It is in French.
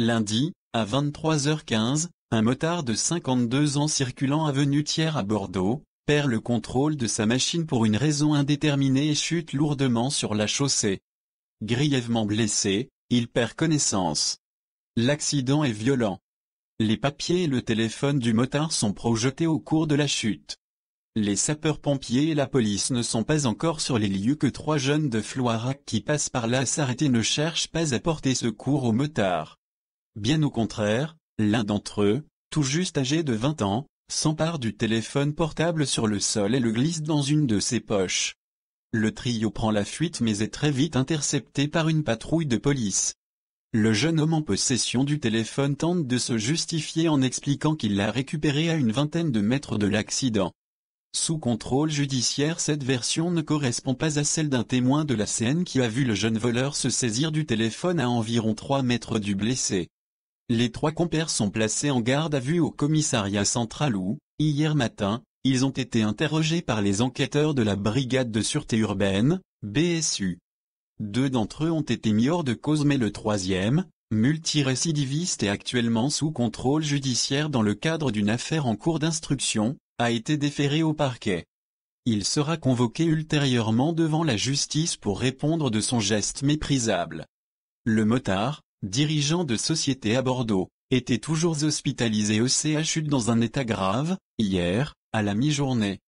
Lundi, à 23h15, un motard de 52 ans circulant avenue Thiers à Bordeaux, perd le contrôle de sa machine pour une raison indéterminée et chute lourdement sur la chaussée. Grièvement blessé, il perd connaissance. L'accident est violent. Les papiers et le téléphone du motard sont projetés au cours de la chute. Les sapeurs-pompiers et la police ne sont pas encore sur les lieux que trois jeunes de Floirac qui passent par là à s'arrêter ne cherchent pas à porter secours au motard. Bien au contraire, l'un d'entre eux, tout juste âgé de 20 ans, s'empare du téléphone portable sur le sol et le glisse dans une de ses poches. Le trio prend la fuite mais est très vite intercepté par une patrouille de police. Le jeune homme en possession du téléphone tente de se justifier en expliquant qu'il l'a récupéré à une vingtaine de mètres de l'accident. Sous contrôle judiciaire cette version ne correspond pas à celle d'un témoin de la scène qui a vu le jeune voleur se saisir du téléphone à environ 3 mètres du blessé. Les trois compères sont placés en garde à vue au commissariat central où, hier matin, ils ont été interrogés par les enquêteurs de la brigade de sûreté urbaine, BSU. Deux d'entre eux ont été mis hors de cause mais le troisième, multirécidiviste et actuellement sous contrôle judiciaire dans le cadre d'une affaire en cours d'instruction, a été déféré au parquet. Il sera convoqué ultérieurement devant la justice pour répondre de son geste méprisable. Le motard, dirigeant de société à Bordeaux, était toujours hospitalisé au CHU dans un état grave, hier, à la mi-journée.